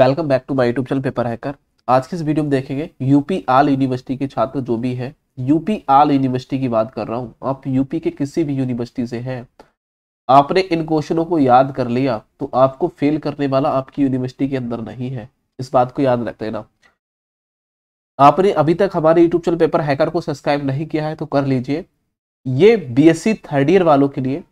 welcome back to my YouTube channel Paper Hacker आज के इस वीडियो में देखेंगे यूपी आल यूनिवर्सिटी के छात्र जो भी है यूपी आल यूनिवर्सिटी की बात कर रहा हूँ आप यूपी के किसी भी यूनिवर्सिटी से हैं आपने इन क्वेश्चनों को याद कर लिया तो आपको फेल करने वाला आपकी यूनिवर्सिटी के अंदर नहीं है इस बात को याद रख लेना आपने अभी तक हमारे यूट्यूब चैनल पेपर हैकर को सब्सक्राइब नहीं किया है तो कर लीजिए ये बी थर्ड ईयर वालों के लिए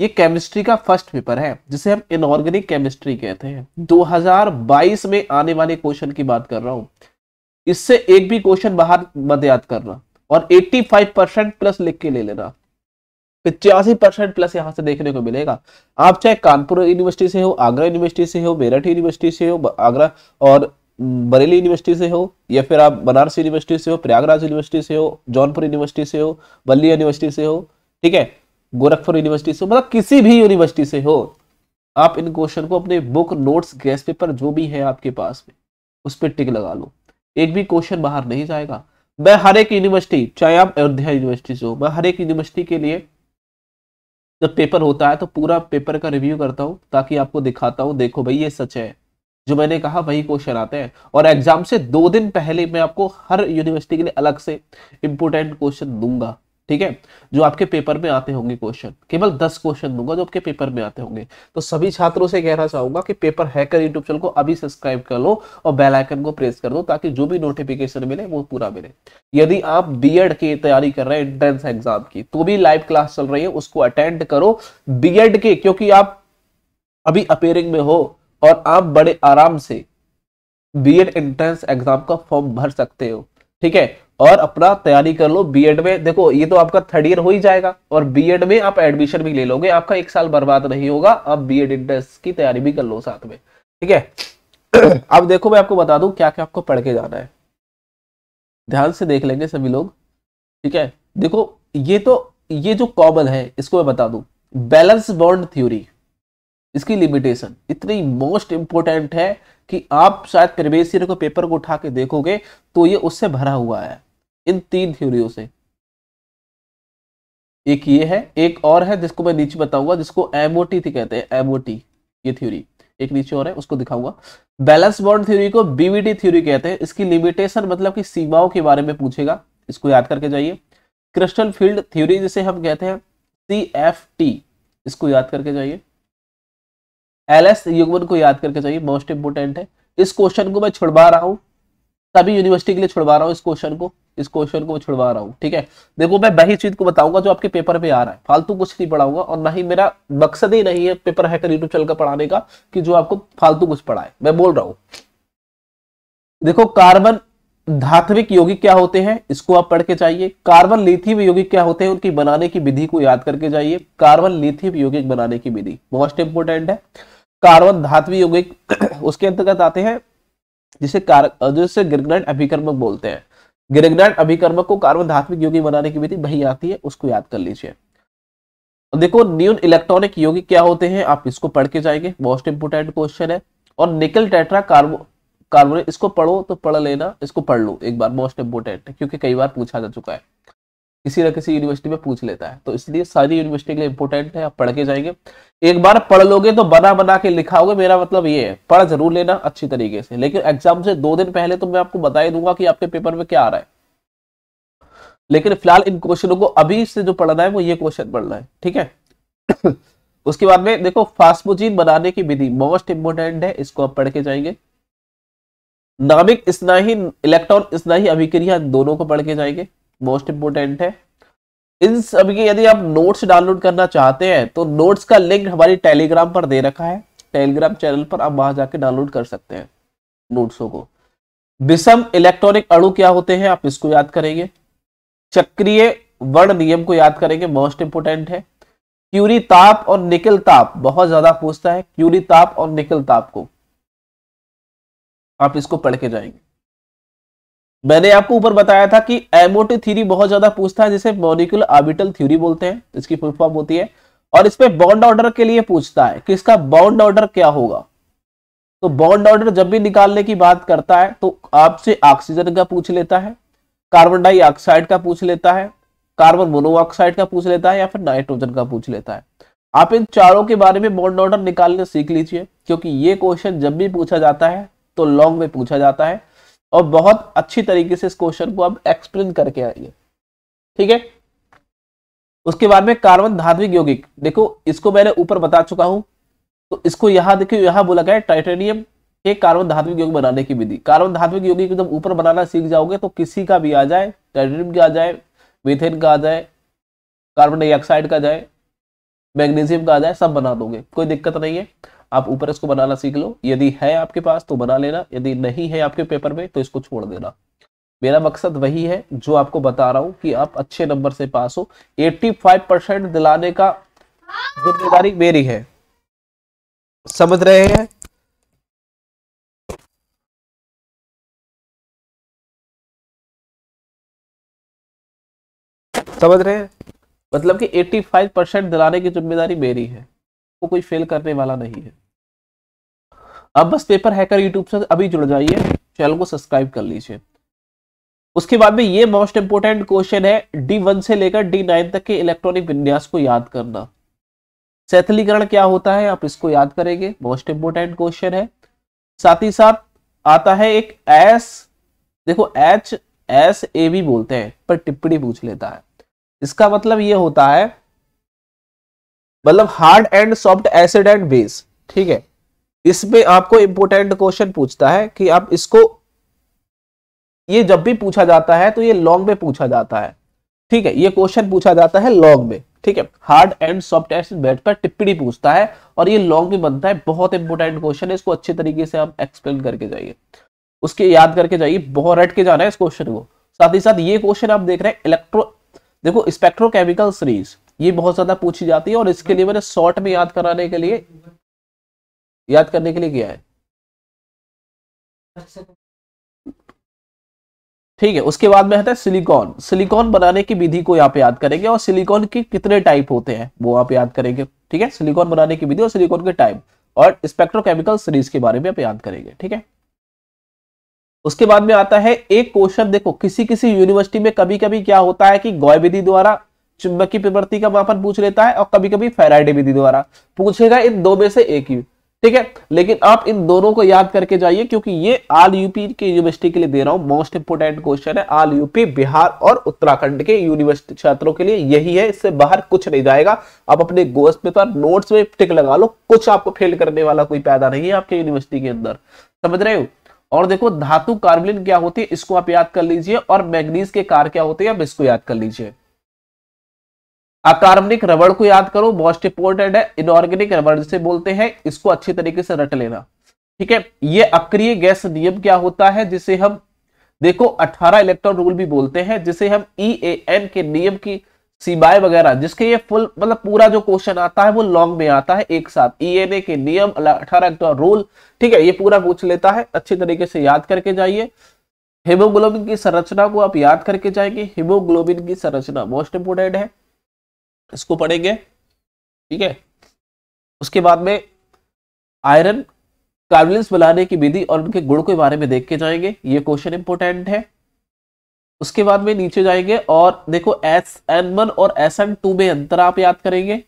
ये केमिस्ट्री का फर्स्ट पेपर है जिसे हम इनऑर्गेनिक केमिस्ट्री कहते हैं 2022 में आने वाले क्वेश्चन की बात कर रहा हूं इससे एक भी क्वेश्चन बाहर मत याद करना और 85 परसेंट प्लस लिख के ले लेना पिचासी परसेंट प्लस यहां से देखने को मिलेगा आप चाहे कानपुर यूनिवर्सिटी से हो आगरा यूनिवर्सिटी से हो मेरठ यूनिवर्सिटी से हो आगरा और बरेली यूनिवर्सिटी से हो या फिर आप बनारस यूनिवर्सिटी से हो प्रयागराज यूनिवर्सिटी से हो जौनपुर यूनिवर्सिटी से हो बल्ली यूनिवर्सिटी से हो ठीक है गोरखपुर यूनिवर्सिटी से मतलब किसी भी यूनिवर्सिटी से हो आप इन क्वेश्चन को अपने बुक नोट्स गैस पेपर जो भी है आपके पास में उस पर टिक लगा लो एक भी क्वेश्चन बाहर नहीं जाएगा मैं हर एक यूनिवर्सिटी चाहे आप अयोध्या यूनिवर्सिटी से हो मैं हर एक यूनिवर्सिटी के लिए जब पेपर होता है तो पूरा पेपर का रिव्यू करता हूँ ताकि आपको दिखाता हूँ देखो भाई ये सच है जो मैंने कहा वही क्वेश्चन आते हैं और एग्जाम से दो दिन पहले मैं आपको हर यूनिवर्सिटी के लिए अलग से इंपोर्टेंट क्वेश्चन दूंगा ठीक है जो आपके पेपर में आते होंगे क्वेश्चन केवल दस क्वेश्चन दूंगा जो आपके पेपर में आते होंगे तो सभी छात्रों से कहना चाहूंगा कि पेपर हैकर यूट्यूब चैनल को अभी सब्सक्राइब कर लो और बेल आइकन को प्रेस कर दो ताकि जो भी नोटिफिकेशन मिले वो पूरा मिले यदि आप बीएड की तैयारी कर रहे हैं एंट्रेंस एग्जाम की तो भी लाइव क्लास चल रही है उसको अटेंड करो बीएड के क्योंकि आप अभी अपेयरिंग में हो और आप बड़े आराम से बीएड एंट्रेंस एग्जाम का फॉर्म भर सकते हो ठीक है और अपना तैयारी कर लो बीएड में देखो ये तो आपका थर्ड ईयर हो ही जाएगा और बीएड में आप एडमिशन भी ले लोगे आपका एक साल बर्बाद नहीं होगा आप बीएड एंट्रेंस की तैयारी भी कर लो साथ में ठीक है अब देखो मैं आपको बता दूं क्या क्या आपको पढ़ के जाना है ध्यान से देख लेंगे सभी लोग ठीक है देखो ये तो ये जो कॉमन है इसको मैं बता दू बैलेंस बॉन्ड थ्योरी इसकी लिमिटेशन इतनी मोस्ट इंपॉर्टेंट है कि आप शायद प्रवेश को पेपर को उठा के देखोगे तो ये उससे भरा हुआ है इन तीन थ्योरियों से एक ये है एक और है जिसको मैं नीचे बताऊंगा जिसको एमओटी थी कहते हैं एमओटी ये थ्योरी एक नीचे और है उसको दिखाऊंगा बैलेंस बॉन्ड थ्योरी को बीवीटी थ्योरी कहते हैं इसकी लिमिटेशन मतलब कि सीमाओं के बारे में पूछेगा इसको याद करके जाइए क्रिस्टल फील्ड थ्योरी जिसे हम कहते हैं सी एफ टी इसको याद करके जाइए एल एस युगमन को याद करके जाइए मोस्ट इंपोर्टेंट है इस क्वेश्चन को मैं छुड़वा रहा हूं सभी यूनिवर्सिटी के लिए छुड़वा रहा हूं इस क्वेश्चन को इस क्वेश्चन को छुड़वा रहा हूँ ठीक है देखो मैं वही चीज को बताऊंगा जो आपके पेपर पे आ रहा है फालतू कुछ नहीं पढ़ाऊंगा और ना ही मेरा मकसद ही नहीं है पेपर हैकर यूट्यूब चैनल का पढ़ाने का कि जो आपको फालतू कुछ पढ़ाए मैं बोल रहा हूँ देखो कार्बन धात्विक यौगिक क्या होते हैं इसको आप पढ़ के जाइए कार्बन लिथिव यौगिक क्या होते हैं उनकी बनाने की विधि को याद करके जाइए कार्बन लिथिव यौगिक बनाने की विधि मोस्ट इंपोर्टेंट है कार्बन धात्विक यौगिक उसके अंतर्गत आते हैं जिसे कार जिसे गिरग्नाइट अभिकर्मक बोलते हैं गिरिग्नाट अभिकर्मक को कार्बन धात्विक योगी बनाने की विधि वही आती है उसको याद कर लीजिए देखो न्यून इलेक्ट्रॉनिक योगी क्या होते हैं आप इसको पढ़ के जाएंगे मोस्ट इंपोर्टेंट क्वेश्चन है और निकल टेट्रा कार्बो कार्बोनेट इसको पढ़ो तो पढ़ लेना इसको पढ़ लो एक बार मोस्ट इंपोर्टेंट क्योंकि कई बार पूछा जा चुका है किसी ना किसी यूनिवर्सिटी में पूछ लेता है तो इसलिए सारी यूनिवर्सिटी के लिए इंपॉर्टेंट है आप पढ़ के जाएंगे एक बार पढ़ लोगे तो बना बना के लिखाओगे मेरा मतलब ये है पढ़ जरूर लेना अच्छी तरीके से लेकिन एग्जाम से दो दिन पहले तो मैं आपको बता ही दूंगा कि आपके पेपर में क्या आ रहा है लेकिन फिलहाल इन क्वेश्चनों को अभी से जो पढ़ना है वो ये क्वेश्चन पढ़ना है ठीक है उसके बाद में देखो फास्मोजीन बनाने की विधि मोस्ट इंपोर्टेंट है इसको आप पढ़ के जाएंगे नाभिक स्नाही इलेक्ट्रॉन स्नाही अभिक्रिया दोनों को पढ़ के जाएंगे मोस्ट इंपोर्टेंट है इन सभी यदि आप नोट्स डाउनलोड करना चाहते हैं तो नोट्स का लिंक हमारी टेलीग्राम पर दे रखा है टेलीग्राम चैनल पर आप वहां जाके डाउनलोड कर सकते हैं नोट्सों को विषम इलेक्ट्रॉनिक अणु क्या होते हैं आप इसको याद करेंगे चक्रीय वर्ण नियम को याद करेंगे मोस्ट इंपोर्टेंट है क्यूरी ताप और निकल ताप बहुत ज्यादा पूछता है क्यूरी ताप और निकल ताप को आप इसको पढ़ के जाएंगे मैंने आपको ऊपर बताया था कि एमओटी थ्योरी बहुत ज्यादा पूछता है जिसे मॉलिकुलर आर्बिटल थ्योरी बोलते हैं इसकी फुल फॉर्म होती है और इसमें बॉन्ड ऑर्डर के लिए पूछता है कि इसका बॉन्ड ऑर्डर क्या होगा तो बॉन्ड ऑर्डर जब भी निकालने की बात करता है तो आपसे ऑक्सीजन का पूछ लेता है कार्बन डाइऑक्साइड का पूछ लेता है कार्बन मोनोऑक्साइड का पूछ लेता है या फिर नाइट्रोजन का पूछ लेता है आप इन चारों के बारे में बॉन्ड ऑर्डर निकालने सीख लीजिए क्योंकि ये क्वेश्चन जब भी पूछा जाता है तो लॉन्ग में पूछा जाता है और बहुत अच्छी तरीके से इस क्वेश्चन को आप एक्सप्लेन करके आइए ठीक है उसके बाद में कार्बन धात्विक यौगिक देखो इसको मैंने ऊपर बता चुका हूं तो इसको यहां देखिए यहां बोला गया है टाइटेनियम के कार्बन धात्विक यौगिक बनाने की विधि कार्बन धात्विक यौगिक जब ऊपर बनाना सीख जाओगे तो किसी का भी आ जाए टाइटेनियम का आ जाए मिथेन का आ जाए कार्बन डाइऑक्साइड का जाए मैग्नीशियम का आ जाए सब बना दोगे कोई दिक्कत नहीं है आप ऊपर इसको बनाना सीख लो यदि है आपके पास तो बना लेना यदि नहीं है आपके पेपर में तो इसको छोड़ देना मेरा मकसद वही है जो आपको बता रहा हूं कि आप अच्छे नंबर से पास हो 85 परसेंट दिलाने का जिम्मेदारी मेरी है समझ रहे हैं समझ रहे हैं मतलब कि 85 परसेंट दिलाने की जिम्मेदारी मेरी है वो तो कोई फेल करने वाला नहीं है अब बस पेपर हैकर यूट्यूब से अभी जुड़ जाइए चैनल को सब्सक्राइब कर लीजिए उसके बाद में ये मोस्ट इंपोर्टेंट क्वेश्चन है डी वन से लेकर डी नाइन तक के इलेक्ट्रॉनिक विन्यास को याद करना शैथलीकरण क्या होता है आप इसको याद करेंगे मोस्ट इंपोर्टेंट क्वेश्चन है साथ ही साथ आता है एक एस देखो एच एस ए भी बोलते हैं पर टिप्पणी पूछ लेता है इसका मतलब ये होता है मतलब hard and soft acid and base ठीक है इसमें आपको इंपोर्टेंट क्वेश्चन पूछता है कि आप इसको ये जब भी पूछा जाता है तो ये लॉन्ग में पूछा जाता है ठीक है ये क्वेश्चन पूछा जाता है लॉन्ग में ठीक है hard and soft acid base पर टिप्पणी पूछता है और ये लॉन्ग भी बनता है बहुत इंपोर्टेंट क्वेश्चन है इसको अच्छे तरीके से आप एक्सप्लेन करके जाइए उसके याद करके जाइए बहुत रट के जाना है इस क्वेश्चन को साथ ही साथ ये क्वेश्चन आप देख रहे हैं इलेक्ट्रो देखो स्पेक्ट्रोकेमिकल सीरीज ये बहुत ज्यादा पूछी जाती है और इसके लिए मैंने शॉर्ट में याद कराने के लिए याद करने के लिए किया है ठीक है उसके बाद में है सिलिकॉन सिलिकॉन बनाने की विधि को यहाँ पे याद करेंगे और सिलिकॉन के कितने टाइप होते हैं वो आप याद करेंगे ठीक है सिलिकॉन बनाने की विधि और सिलिकॉन के टाइप और स्पेक्ट्रोकेमिकल सीरीज के बारे में आप याद करेंगे ठीक है उसके बाद में आता है एक क्वेश्चन देखो किसी किसी यूनिवर्सिटी में कभी कभी क्या होता है कि गॉय विधि द्वारा चुंबकीय प्रवृत्ति का मापन पूछ लेता है और कभी कभी फेराइडे विधि द्वारा पूछेगा इन दो में से एक ही ठीक है लेकिन आप इन दोनों को याद करके जाइए क्योंकि ये आल यूपी के यूनिवर्सिटी के लिए दे रहा हूं मोस्ट इंपोर्टेंट क्वेश्चन है आल यूपी बिहार और उत्तराखंड के यूनिवर्सिटी छात्रों के लिए यही है इससे बाहर कुछ नहीं जाएगा आप अपने गोस्ट में तो नोट्स में टिक लगा लो कुछ आपको फेल करने वाला कोई पैदा नहीं है आपके यूनिवर्सिटी के अंदर समझ रहे हो और देखो धातु कार्बलिन क्या होती है इसको आप याद कर लीजिए और मैग्नीज के कार क्या होते हैं आप इसको याद कर लीजिए अकार्बनिक रबड़ को याद करो मोस्ट इंपोर्टेंट है इनऑर्गेनिक रबड़ जिसे बोलते हैं इसको अच्छी तरीके से रट लेना ठीक है ये अक्रिय गैस नियम क्या होता है जिसे हम देखो 18 इलेक्ट्रॉन रूल भी बोलते हैं जिसे हम ई e के नियम की सीबाई वगैरह जिसके ये फुल मतलब पूरा जो क्वेश्चन आता है वो लॉन्ग में आता है एक साथ ईएनए e के नियम अठारह अक्टूबर रूल ठीक है ये पूरा पूछ लेता है अच्छे तरीके से याद करके जाइए हिमोग्लोबिन की संरचना को आप याद करके जाएंगे हिमोग्लोबिन की संरचना मोस्ट इंपोर्टेंट है इसको पढ़ेंगे ठीक है उसके बाद में आयरन कार्बुलेंस बनाने की विधि और उनके गुण के बारे में देख के जाएंगे ये क्वेश्चन इंपोर्टेंट है उसके बाद में नीचे जाएंगे और देखो एस एन वन और एस एन टू में अंतर आप याद करेंगे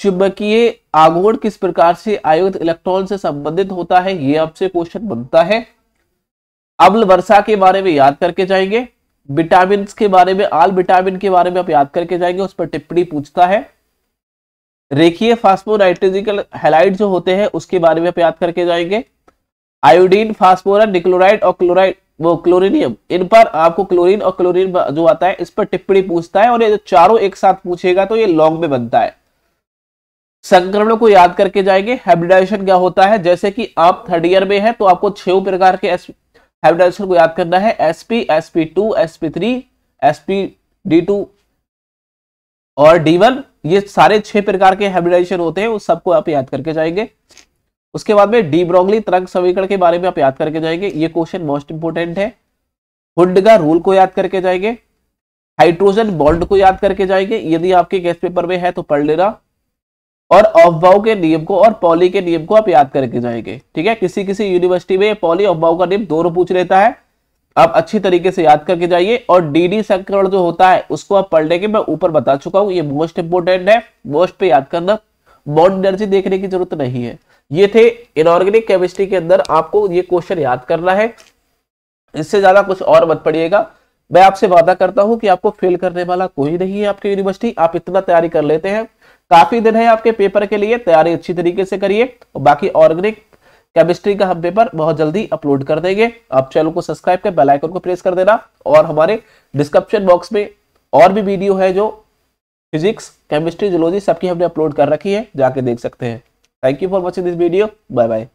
चुंबकीय आगोण किस प्रकार से आयुक्त इलेक्ट्रॉन से संबंधित होता है ये आपसे क्वेश्चन बनता है अम्ल वर्षा के बारे में याद करके जाएंगे विटामिन के बारे में आल विटामिन के बारे में आप याद करके जाएंगे उस पर टिप्पणी पूछता है रेखीय फास्फोनाइट्रोजिकल हेलाइड जो होते हैं उसके बारे में आप याद करके जाएंगे आयोडीन फास्फोरस निक्लोराइड और क्लोराइड वो क्लोरिनियम इन पर आपको क्लोरीन और क्लोरीन जो आता है इस पर टिप्पणी पूछता है और ये चारों एक साथ पूछेगा तो ये लॉन्ग में बनता है संक्रमणों को याद करके जाएंगे हाइब्रिडाइजेशन क्या होता है जैसे कि आप थर्ड ईयर में हैं तो आपको छह प्रकार के हाइब्रिडाइजेशन को याद करना है SP SP two SP three SP D two और डी वन ये सारे छह प्रकार के हाइब्रिडाइजेशन होते हैं उस सबको आप याद करके जाएंगे उसके बाद में डी ब्रॉगली तरंग समीकरण के बारे में आप याद करके जाएंगे ये क्वेश्चन मोस्ट इंपोर्टेंट है हुड का रूल को याद करके जाएंगे हाइड्रोजन बॉन्ड को याद करके जाएंगे यदि आपके गैस पेपर में है तो पढ़ लेना और अफवाओ के नियम को और पॉली के नियम को आप याद करके जाएंगे ठीक है किसी किसी यूनिवर्सिटी में पॉली अफवाओ का नियम दोनों पूछ लेता है आप अच्छी तरीके से याद करके जाइए और डीडी संक्रमण जो होता है उसको आप पढ़ने के मैं ऊपर बता चुका हूँ ये मोस्ट इंपोर्टेंट है मोस्ट पे याद करना बॉन्ड एनर्जी देखने की जरूरत नहीं है ये थे इनऑर्गेनिक केमिस्ट्री के अंदर आपको ये क्वेश्चन याद करना है इससे ज्यादा कुछ और मत पढ़िएगा मैं आपसे वादा करता हूं कि आपको फेल करने वाला कोई नहीं है आपके यूनिवर्सिटी आप इतना तैयारी कर लेते हैं काफी दिन है आपके पेपर के लिए तैयारी अच्छी तरीके से करिए और बाकी ऑर्गेनिक केमिस्ट्री का हम पेपर बहुत जल्दी अपलोड कर देंगे आप चैनल को सब्सक्राइब कर बेलाइकन को प्रेस कर देना और हमारे डिस्क्रिप्शन बॉक्स में और भी वीडियो है जो फिजिक्स केमिस्ट्री जोलॉजी सबकी हमने अपलोड कर रखी है जाके देख सकते हैं thank you for watching this video bye bye